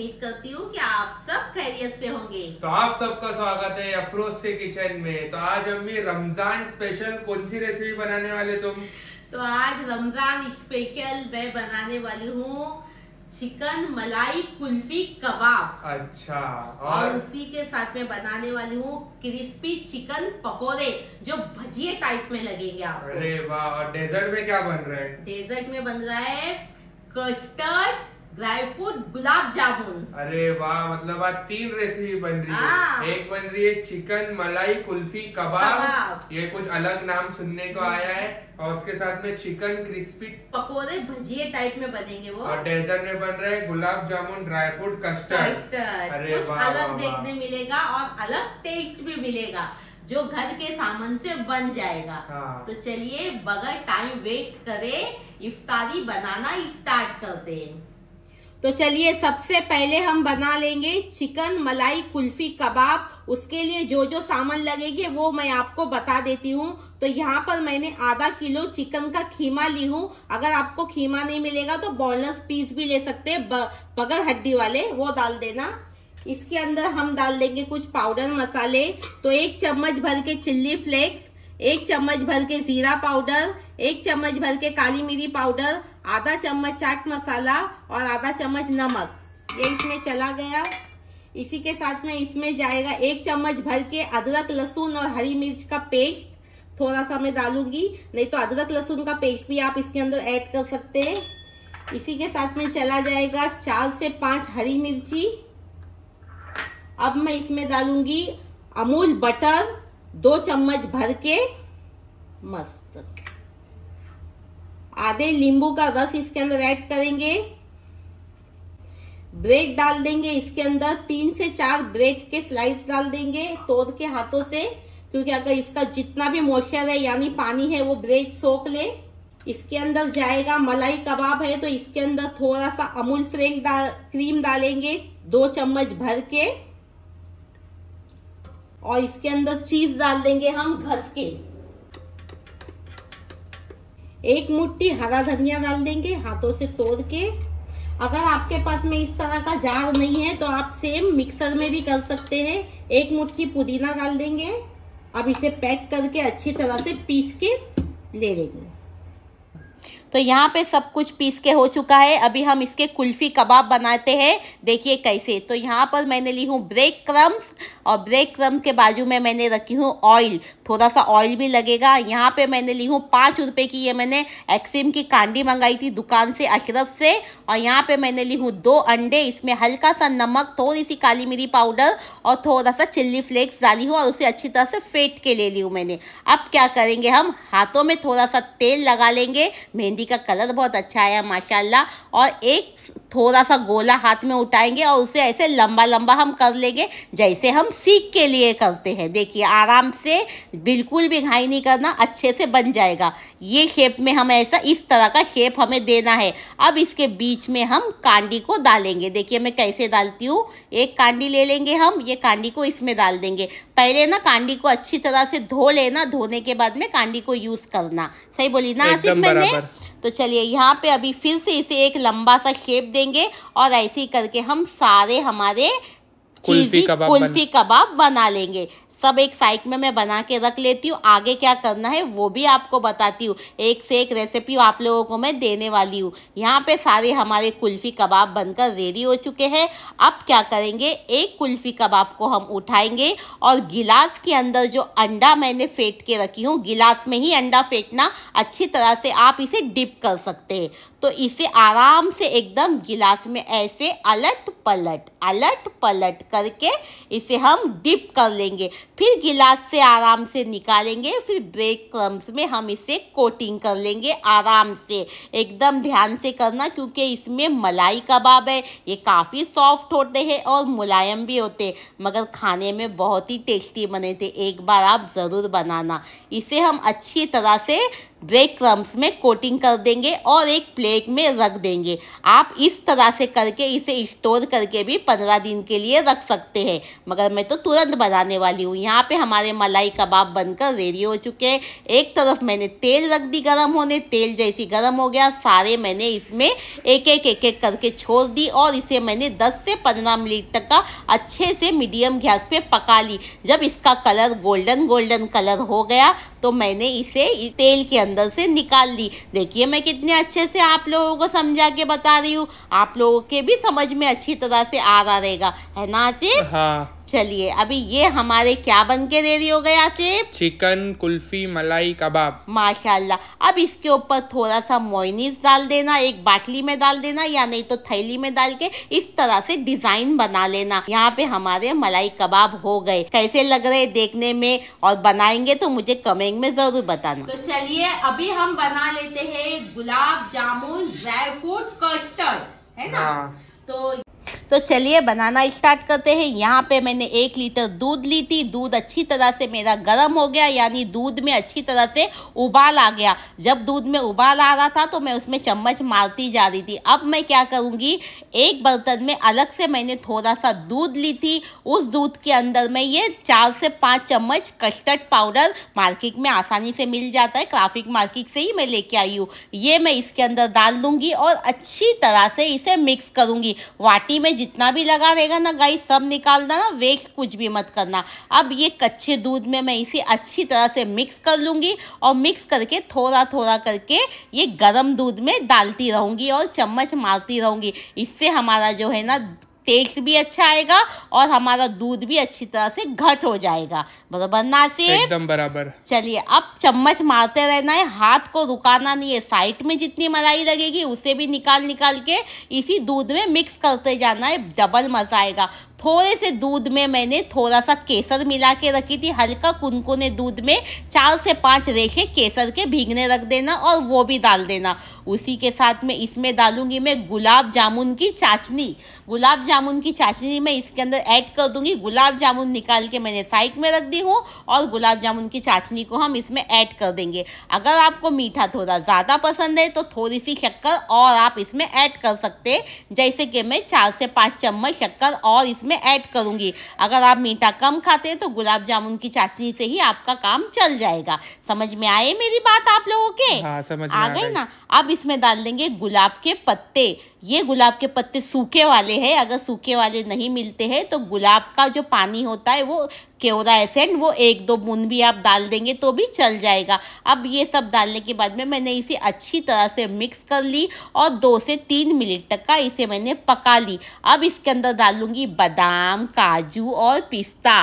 उम्मीद करती हूँ कि आप सब खैरियत से होंगे तो आप सबका स्वागत है अफरोज के किचन में तो आज अम्मी रमजान स्पेशल कौन सी रेसिपी बनाने वाले तुम तो आज रमजान स्पेशल मैं बनाने वाली हूँ चिकन मलाई कुल्फी कबाब अच्छा और, और उसी के साथ में बनाने वाली हूँ क्रिस्पी चिकन पकोड़े जो भजिए टाइप में लगेंगे आपको अरे वाह और डेजर्ट में क्या बन रहा है डेजर्ट में बन रहा है custard dry fruit gulab jamun अरे वाह मतलब आज तीन रेसिपी बन रही है हाँ। एक बन रही है चिकन मलाई कुल्फी कबाब ये कुछ अलग नाम सुनने को हाँ। आया है और उसके साथ में चिकन क्रिस्पी पकोड़े भजिए टाइप में बनेंगे वो और डेजर्ट में बन रहे gulab jamun dry fruit custard custard अरे कुछ वाँ, अलग वाँ, देखने मिलेगा और अलग टेस्ट भी मिलेगा जो घर के सामान से बन जाएगा हाँ। तो चलिए बगैर टाइम वेस्ट करे इफ्तारी बनाना स्टार्ट करते हैं तो चलिए सबसे पहले हम बना लेंगे चिकन मलाई कुल्फी कबाब उसके लिए जो जो सामान लगेंगे वो मैं आपको बता देती हूँ तो यहाँ पर मैंने आधा किलो चिकन का खीमा ली हूँ अगर आपको खीमा नहीं मिलेगा तो बॉनलेस पीस भी ले सकते हैं बगर हड्डी वाले वो डाल देना इसके अंदर हम डाल देंगे कुछ पाउडर मसाले तो एक चम्मच भर के चिल्ली फ्लेक्स एक चम्मच भर के जीरा पाउडर एक चम्मच भर के काली मिरी पाउडर आधा चम्मच चाट मसाला और आधा चम्मच नमक ये इसमें चला गया इसी के साथ में इसमें जाएगा एक चम्मच भर के अदरक लहसुन और हरी मिर्च का पेस्ट थोड़ा सा मैं डालूंगी नहीं तो अदरक लहसुन का पेस्ट भी आप इसके अंदर ऐड कर सकते हैं इसी के साथ में चला जाएगा चार से पाँच हरी मिर्ची अब मैं इसमें डालूंगी अमूल बटर दो चम्मच भर के मस्त आधे नींबू का रस इसके अंदर ऐड करेंगे ब्रेड डाल देंगे इसके अंदर तीन से चार ब्रेड के स्लाइस डाल देंगे तोड़ के हाथों से क्योंकि अगर इसका जितना भी मॉइस्चर है यानी पानी है वो ब्रेड सोख ले इसके अंदर जाएगा मलाई कबाब है तो इसके अंदर थोड़ा सा अमूल फ्रेश डाल क्रीम डालेंगे दो चम्मच भर के और इसके अंदर चीज डाल देंगे हम घस के एक मुट्ठी हरा धनिया डाल देंगे हाथों से तोड़ के अगर आपके पास में इस तरह का जार नहीं है तो आप सेम मिक्सर में भी कर सकते हैं एक मुट्ठी पुदीना डाल देंगे अब इसे पैक करके अच्छी तरह से पीस के ले लेंगे तो यहाँ पे सब कुछ पीस के हो चुका है अभी हम इसके कुल्फ़ी कबाब बनाते हैं देखिए कैसे तो यहाँ पर मैंने ली हूँ ब्रेक क्रम्स और ब्रेक क्रम के बाजू में मैंने रखी हूँ ऑयल थोड़ा सा ऑयल भी लगेगा यहाँ पे मैंने ली हूँ पाँच रुपये की ये मैंने एक्सिम की कांडी मंगाई थी दुकान से अशरफ से और यहाँ पर मैंने ली हूँ दो अंडे इसमें हल्का सा नमक थोड़ी सी काली मिरी पाउडर और थोड़ा सा चिल्ली फ्लेक्स डाली हूँ और उसे अच्छी तरह से फेंट के ले ली हूँ मैंने अब क्या करेंगे हम हाथों में थोड़ा सा तेल लगा लेंगे मेहंदी मेहंदी का कलर बहुत अच्छा आया माशाल्लाह और एक थोड़ा सा गोला हाथ में उठाएंगे और उसे ऐसे लंबा लंबा हम कर लेंगे जैसे हम सीख के लिए करते हैं देखिए आराम से बिल्कुल भी घाई नहीं करना अच्छे से बन जाएगा ये शेप में हमें ऐसा इस तरह का शेप हमें देना है अब इसके बीच में हम कांडी को डालेंगे देखिए मैं कैसे डालती हूँ एक कांडी ले लेंगे हम ये कांडी को इसमें डाल देंगे पहले ना कांडी को अच्छी तरह से धो लेना धोने के बाद में कांडी को यूज़ करना सही बोली ना आसिफ मैंने तो चलिए यहाँ पे अभी फिर से इसे एक लंबा सा शेप देंगे और ऐसे करके हम सारे हमारे चीज़ी कुल्फी कबाब बना लेंगे सब एक साइड में मैं बना के रख लेती हूँ आगे क्या करना है वो भी आपको बताती हूँ एक से एक रेसिपी आप लोगों को मैं देने वाली हूँ यहाँ पे सारे हमारे कुल्फ़ी कबाब बनकर रेडी हो चुके हैं अब क्या करेंगे एक कुल्फ़ी कबाब को हम उठाएंगे और गिलास के अंदर जो अंडा मैंने फेंट के रखी हूँ गिलास में ही अंडा फेंटना अच्छी तरह से आप इसे डिप कर सकते हैं तो इसे आराम से एकदम गिलास में ऐसे अलट पलट अलट पलट करके इसे हम डिप कर लेंगे फिर गिलास से आराम से निकालेंगे फिर ब्रेक क्रम्स में हम इसे कोटिंग कर लेंगे आराम से एकदम ध्यान से करना क्योंकि इसमें मलाई कबाब है ये काफ़ी सॉफ्ट होते हैं और मुलायम भी होते मगर खाने में बहुत ही टेस्टी बने थे एक बार आप ज़रूर बनाना इसे हम अच्छी तरह से ब्रेक क्रम्स में कोटिंग कर देंगे और एक प्लेट में रख देंगे आप इस तरह से करके इसे स्टोर करके भी पंद्रह दिन के लिए रख सकते हैं मगर मैं तो तुरंत बनाने वाली हूँ यहाँ पे हमारे मलाई कबाब बनकर रेडी हो चुके हैं एक तरफ मैंने तेल रख दी गर्म होने तेल जैसी गर्म हो गया सारे मैंने इसमें एक एक एक एक करके छोड़ दी और इसे मैंने दस से पंद्रह मिनट तक का अच्छे से मीडियम गैस पर पका ली जब इसका कलर गोल्डन गोल्डन कलर हो गया तो मैंने इसे तेल के अंदर से निकाल दी देखिए मैं कितने अच्छे से आप लोगों को समझा के बता रही हूँ आप लोगों के भी समझ में अच्छी तरह से आ रहा रहेगा है ना आसिफ हाँ चलिए अभी ये हमारे क्या बन के रेडी हो गया आसिफ चिकन कुल्फी मलाई कबाब माशाल्लाह अब इसके ऊपर थोड़ा सा मोइनीस डाल देना एक बाटली में डाल देना या नहीं तो थैली में डाल के इस तरह से डिजाइन बना लेना यहाँ पे हमारे मलाई कबाब हो गए कैसे लग रहे देखने में और बनाएंगे तो मुझे कमेंट में जरूर बताना तो चलिए अभी हम बना लेते हैं gulab jamun dry fruit custard है ना हाँ। तो तो चलिए बनाना स्टार्ट करते हैं यहाँ पे मैंने एक लीटर दूध ली थी दूध अच्छी तरह से मेरा गर्म हो गया यानी दूध में अच्छी तरह से उबाल आ गया जब दूध में उबाल आ रहा था तो मैं उसमें चम्मच मारती जा रही थी अब मैं क्या करूँगी एक बर्तन में अलग से मैंने थोड़ा सा दूध ली थी उस दूध के अंदर में ये चार से पाँच चम्मच कस्टर्ड पाउडर मार्केट में आसानी से मिल जाता है क्राफिक मार्केट से ही मैं लेके आई हूँ ये मैं इसके अंदर डाल दूँगी और अच्छी तरह से इसे मिक्स करूँगी वाटी में जितना भी लगा रहेगा ना गाय सब निकाल देना वेस्ट कुछ भी मत करना अब ये कच्चे दूध में मैं इसे अच्छी तरह से मिक्स कर लूँगी और मिक्स करके थोड़ा थोड़ा करके ये गर्म दूध में डालती रहूँगी और चम्मच मारती रहूँगी इससे हमारा जो है ना टेस्ट भी अच्छा आएगा और हमारा दूध भी अच्छी तरह से घट हो जाएगा बराबर ना से एकदम बराबर चलिए अब चम्मच मारते रहना है हाथ को रुकाना नहीं है साइड में जितनी मलाई लगेगी उसे भी निकाल निकाल के इसी दूध में मिक्स करते जाना है डबल मज़ा आएगा थोड़े से दूध में मैंने थोड़ा सा केसर मिला के रखी थी हल्का कुनकुने दूध में चार से पांच रेखे केसर के भीगने रख देना और वो भी डाल देना उसी के साथ में इसमें डालूंगी मैं गुलाब जामुन की चाचनी गुलाब जामुन की चाचनी मैं इसके अंदर ऐड कर दूंगी गुलाब जामुन निकाल के मैंने साइड में रख दी हूँ और गुलाब जामुन की चाचनी को हम इसमें ऐड कर देंगे अगर आपको मीठा थोड़ा ज़्यादा पसंद है तो थोड़ी सी शक्कर और आप इसमें ऐड कर सकते जैसे कि मैं चार से पाँच चम्मच शक्कर और इसमें ऐड करूँगी अगर आप मीठा कम खाते हैं तो गुलाब जामुन की चाशनी से ही आपका काम चल जाएगा समझ में आए मेरी बात आप लोगों के हाँ, समझ आ गई ना अब इसमें डाल देंगे गुलाब के पत्ते ये गुलाब के पत्ते सूखे वाले हैं अगर सूखे वाले नहीं मिलते हैं तो गुलाब का जो पानी होता है वो केवरा एसेंट वो एक दो बूंद भी आप डाल देंगे तो भी चल जाएगा अब ये सब डालने के बाद में मैंने इसे अच्छी तरह से मिक्स कर ली और दो से तीन मिनट तक का इसे मैंने पका ली अब इसके अंदर डालूंगी बादाम काजू और पिस्ता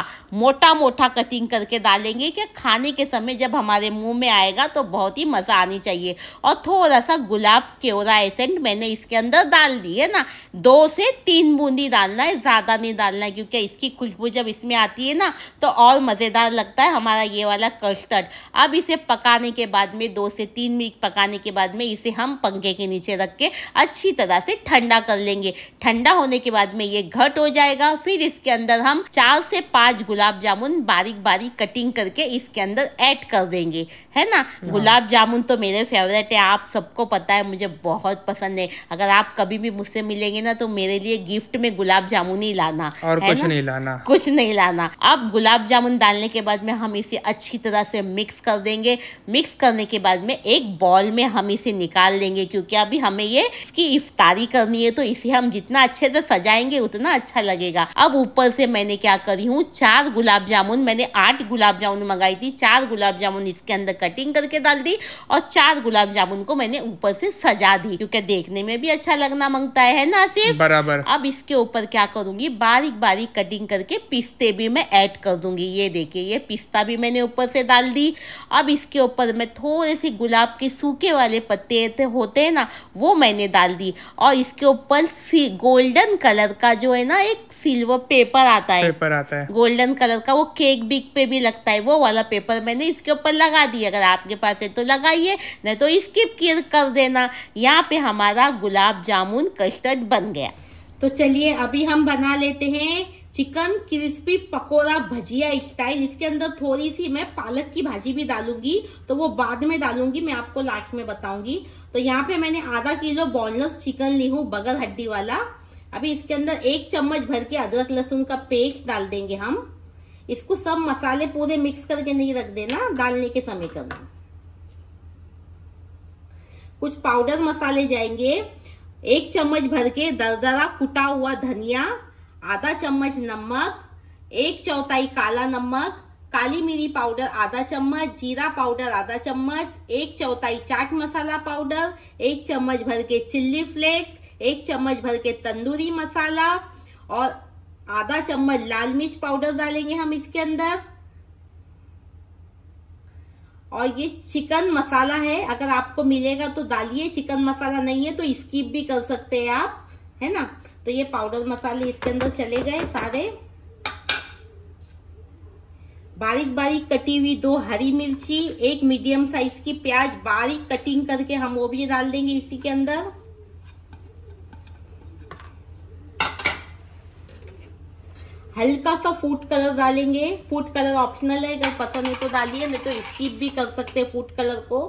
मोटा मोटा कटिंग करके डालेंगे कि खाने के समय जब हमारे मुंह में आएगा तो बहुत ही मज़ा आनी चाहिए और थोड़ा सा गुलाब केवरा एसेंट मैंने इसके अंदर डाल दी है ना दो से तीन बूंदी डालना है ज़्यादा नहीं डालना क्योंकि इसकी खुशबू जब इसमें आती है ना तो और मज़ेदार लगता है हमारा ये वाला कस्टर्ड अब इसे पकाने के बाद में दो से तीन मिनट पकाने के बाद में इसे हम पंखे के नीचे रख के अच्छी तरह से ठंडा कर लेंगे ठंडा होने के बाद में ये घट हो जाएगा फिर इसके अंदर हम चार से पाँच गुलाब जामुन बारीक बारीक कटिंग करके इसके अंदर ऐड कर देंगे है ना हाँ। गुलाब जामुन तो मेरे फेवरेट है आप सबको पता है मुझे बहुत पसंद है अगर आप कभी भी मुझसे मिलेंगे ना तो मेरे लिए गिफ्ट में गुलाब जामुन ही लाना और कुछ नहीं लाना कुछ नहीं लाना अब गुलाब जामुन डालने के बाद में हम इसे अच्छी तरह से मिक्स कर देंगे मिक्स करने के बाद में एक बॉल में हम इसे निकाल लेंगे क्योंकि अभी हमें ये इसकी इफ्तारी करनी है तो इसे हम जितना अच्छे से सजाएंगे उतना अच्छा लगेगा अब ऊपर से मैंने क्या करी हूँ चार गुलाब जामुन मैंने आठ गुलाब जामुन मंगाई थी चार गुलाब जामुन इसके अंदर कटिंग करके डाल दी और चार गुलाब जामुन को मैंने ऊपर से सजा दी क्योंकि देखने में भी अच्छा लगा लगना मांगता है ना सिर्फ बराबर अब इसके ऊपर क्या करूंगी बारीक बारीक कटिंग करके पिस्ते भी मैं ऐड कर दूंगी ये देखिए ये पिस्ता भी मैंने ऊपर से डाल दी अब इसके ऊपर मैं थोड़े से गुलाब के सूखे वाले पत्ते होते हैं ना वो मैंने डाल दी और इसके ऊपर गोल्डन कलर का जो है ना एक सिल्वर पेपर आता है पेपर आता है गोल्डन कलर का वो केक बिक पे भी लगता है वो वाला पेपर मैंने इसके ऊपर लगा दिया अगर आपके पास है तो लगाइए नहीं तो स्किप कर देना यहाँ पे हमारा गुलाब जामुन जामुन कस्टर्ड बन गया तो चलिए अभी हम बना लेते हैं chicken crispy pakora bhajia style इसके अंदर थोड़ी सी मैं पालक की भाजी भी डालूंगी तो वो बाद में डालूंगी मैं आपको लास्ट में बताऊंगी तो यहाँ पे मैंने आधा किलो बॉनलेस चिकन ली हूँ बगल हड्डी वाला अभी इसके अंदर एक चम्मच भर के अदरक लहसुन का पेस्ट डाल देंगे हम इसको सब मसाले पूरे मिक्स करके नहीं रख देना डालने के समय कर कुछ पाउडर मसाले जाएंगे एक चम्मच भर के दरदरा कुटा हुआ धनिया आधा चम्मच नमक एक चौथाई काला नमक काली मिरी पाउडर आधा चम्मच जीरा पाउडर आधा चम्मच एक चौथाई चाट मसाला पाउडर एक चम्मच भर के चिल्ली फ्लेक्स एक चम्मच भर के तंदूरी मसाला और आधा चम्मच लाल मिर्च पाउडर डालेंगे हम इसके अंदर और ये चिकन मसाला है अगर आपको मिलेगा तो डालिए चिकन मसाला नहीं है तो स्किप भी कर सकते हैं आप है ना तो ये पाउडर मसाले इसके अंदर चले गए सारे बारीक बारीक कटी हुई दो हरी मिर्ची एक मीडियम साइज की प्याज बारीक कटिंग करके हम वो भी डाल देंगे इसी के अंदर हल्का सा फूड कलर डालेंगे फूड कलर ऑप्शनल है अगर पसंद है तो डालिए नहीं तो स्किप भी कर सकते हैं फूड कलर को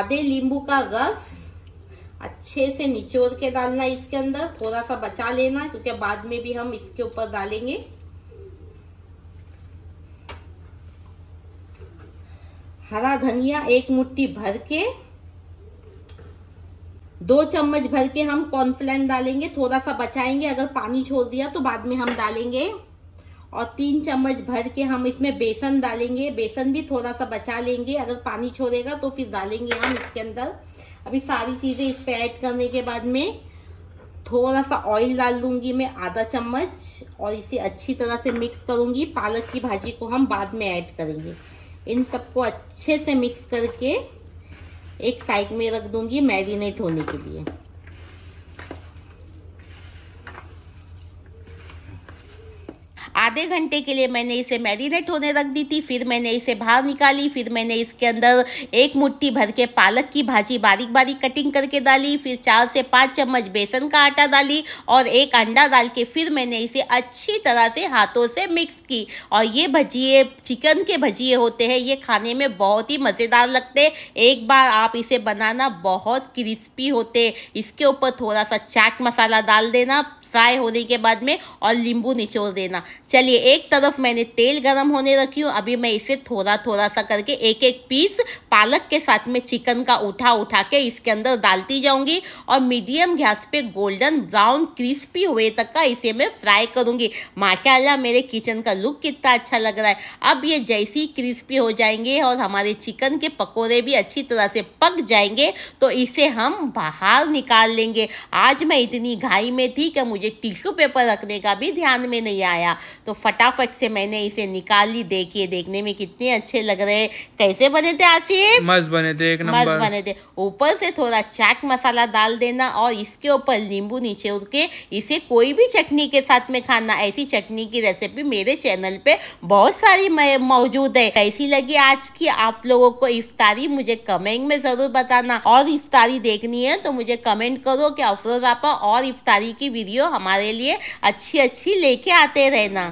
आधे नींबू का रस अच्छे से निचोड़ के डालना इसके अंदर थोड़ा सा बचा लेना क्योंकि बाद में भी हम इसके ऊपर डालेंगे हरा धनिया एक मुट्ठी भर के दो चम्मच भर के हम कॉर्नफ्लेन डालेंगे थोड़ा सा बचाएंगे अगर पानी छोड़ दिया तो बाद में हम डालेंगे और तीन चम्मच भर के हम इसमें बेसन डालेंगे बेसन भी थोड़ा सा बचा लेंगे अगर पानी छोड़ेगा तो फिर डालेंगे हम इसके अंदर अभी सारी चीज़ें इस पर ऐड करने के बाद में थोड़ा सा ऑयल डाल दूंगी मैं आधा चम्मच और इसे अच्छी तरह से मिक्स करूंगी पालक की भाजी को हम बाद में ऐड करेंगे इन सबको अच्छे से मिक्स करके एक साइड में रख दूंगी मैरिनेट होने के लिए आधे घंटे के लिए मैंने इसे मैरिनेट होने रख दी थी फिर मैंने इसे बाहर निकाली फिर मैंने इसके अंदर एक मुट्ठी भर के पालक की भाजी बारीक बारीक कटिंग करके डाली फिर चार से पाँच चम्मच बेसन का आटा डाली और एक अंडा डाल के फिर मैंने इसे अच्छी तरह से हाथों से मिक्स की और ये भजिए चिकन के भजिए होते हैं ये खाने में बहुत ही मज़ेदार लगते एक बार आप इसे बनाना बहुत क्रिस्पी होते इसके ऊपर थोड़ा सा चाट मसाला डाल देना फ्राई होने के बाद में और नींबू निचोड़ देना चलिए एक तरफ मैंने तेल गरम होने रखी हूँ अभी मैं इसे थोड़ा थोड़ा सा करके एक एक पीस पालक के साथ में चिकन का उठा उठा के इसके अंदर डालती जाऊँगी और मीडियम गैस पे गोल्डन ब्राउन क्रिस्पी हुए तक का इसे मैं फ्राई करूँगी माशाल्लाह मेरे किचन का लुक कितना अच्छा लग रहा है अब ये जैसी क्रिस्पी हो जाएंगे और हमारे चिकन के पकौड़े भी अच्छी तरह से पक जाएंगे तो इसे हम बाहर निकाल लेंगे आज मैं इतनी घाई में थी कि मुझे टिश्यू पेपर रखने का भी ध्यान में नहीं आया तो फटाफट से मैंने इसे निकाल ली देखिए देखने में कितने अच्छे लग रहे कैसे बने थे आसिफ मस्त बने थे एक नंबर मस्त बने थे ऊपर से थोड़ा चाट मसाला डाल देना और इसके ऊपर नींबू नीचे उड़ के इसे कोई भी चटनी के साथ में खाना ऐसी चटनी की रेसिपी मेरे चैनल पे बहुत सारी मौजूद है कैसी लगी आज की आप लोगों को इफ्तारी मुझे कमेंट में जरूर बताना और इफ्तारी देखनी है तो मुझे कमेंट करो कि अफरोज आप और इफ्तारी की वीडियो हमारे लिए अच्छी अच्छी लेके आते रहना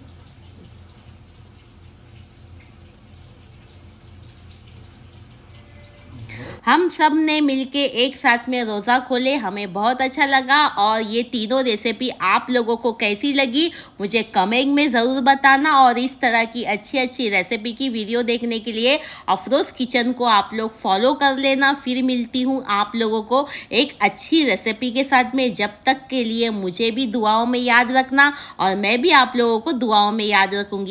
हम सब ने मिलके एक साथ में रोज़ा खोले हमें बहुत अच्छा लगा और ये तीनों रेसिपी आप लोगों को कैसी लगी मुझे कमेंट में ज़रूर बताना और इस तरह की अच्छी अच्छी रेसिपी की वीडियो देखने के लिए अफरोज़ किचन को आप लोग फॉलो कर लेना फिर मिलती हूँ आप लोगों को एक अच्छी रेसिपी के साथ में जब तक के लिए मुझे भी दुआओं में याद रखना और मैं भी आप लोगों को दुआओं में याद रखूँगी